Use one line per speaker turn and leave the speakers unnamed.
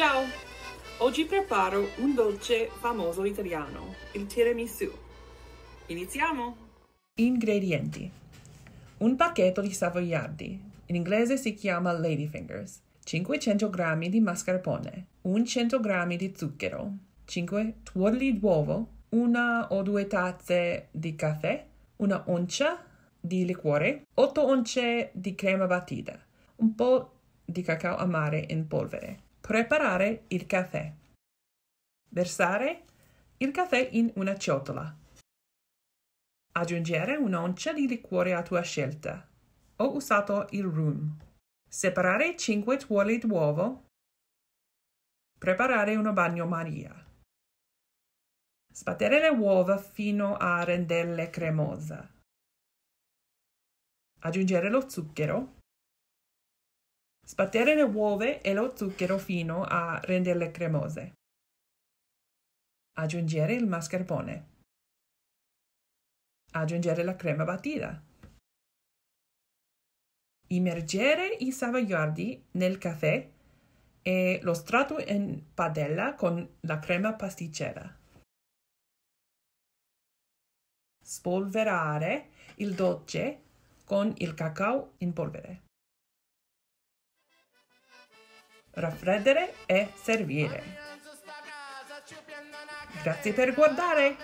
Ciao! Oggi preparo un dolce famoso italiano, il tiramisù. Iniziamo! Ingredienti Un pacchetto di savoiardi, in inglese si chiama ladyfingers, 500 g di mascarpone, 100 g di zucchero, 5 tuorli d'uovo, una o due tazze di caffè, una oncia di liquore, 8 once di crema battita, un po' di cacao amare in polvere. Preparare il caffè. Versare il caffè in una ciotola. Aggiungere un'oncia di liquore a tua scelta. Ho usato il rum.
Separare 5 tuorli d'uovo. Preparare una bagnomaria. Sbattere le uova fino a renderle cremose. Aggiungere lo zucchero Sbattere le uova e lo zucchero fino a renderle cremose. Aggiungere il mascarpone. Aggiungere la crema battita.
Immergere i savoiardi nel caffè e lo strato in padella
con la crema pasticcera. Spolverare il dolce con il cacao in polvere
raffreddere e servire.
Grazie per guardare!